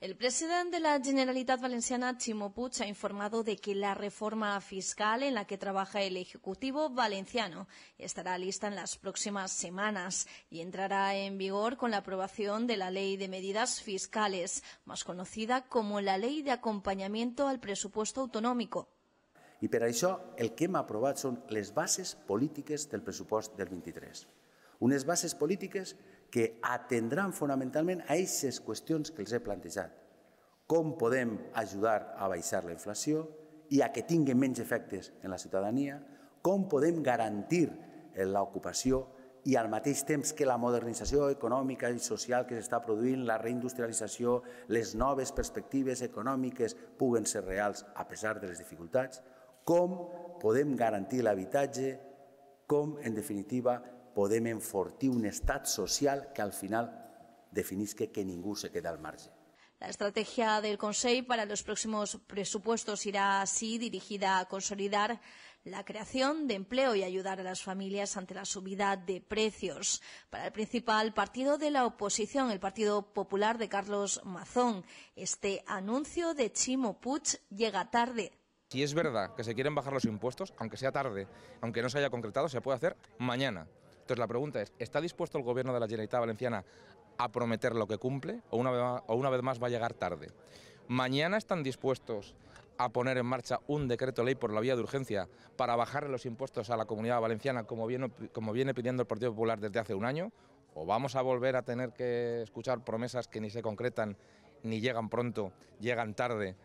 El presidente de la Generalitat Valenciana, Ximo Puig, ha informado de que la reforma fiscal en la que trabaja el Ejecutivo valenciano estará lista en las próximas semanas y entrará en vigor con la aprobación de la Ley de Medidas Fiscales, más conocida como la Ley de Acompañamiento al Presupuesto Autonómico. Y para eso el que hem aprobado son las bases políticas del presupuesto del 23. Unes bases polítiques que atendran fonamentalment a aquestes qüestions que els he plantejat. Com podem ajudar a baixar la inflació i a que tinguin menys efectes en la ciutadania, com podem garantir eh, l'ocupació i al mateix temps que la modernització econòmica i social que s'està produint, la reindustrialització, les noves perspectives econòmiques puguen ser reals a pesar de les dificultats, com podem garantir l'habitatge, com, en definitiva, Podemos enfortir un estat social que al final definís que ninguno se queda al margen. La estrategia del Consejo para los próximos presupuestos irá así dirigida a consolidar la creación de empleo y ayudar a las familias ante la subida de precios. Para el principal partido de la oposición, el Partido Popular de Carlos Mazón, este anuncio de Chimo Puig llega tarde. Si es verdad que se quieren bajar los impuestos, aunque sea tarde, aunque no se haya concretado, se puede hacer mañana. Entonces la pregunta es, ¿está dispuesto el gobierno de la Generalitat Valenciana a prometer lo que cumple o una vez más, va a llegar tarde? ¿Mañana están dispuestos a poner en marcha un decreto ley por la vía de urgencia para bajar los impuestos a la comunidad valenciana como viene pidiendo el Partido Popular desde hace un año? ¿O vamos a volver a tener que escuchar promesas que ni se concretan, ni llegan pronto, llegan tarde?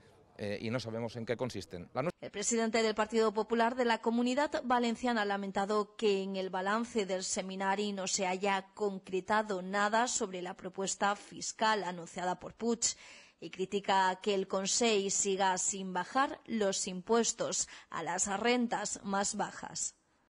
Eh, y no sabemos en qué consisten. El presidente del Partido Popular de la Comunidad Valenciana ha lamentado que en el balance del seminario no se haya concretado nada sobre la propuesta fiscal anunciada por Puig y critica que el Consejo siga sin bajar los impuestos a las rentas más bajas.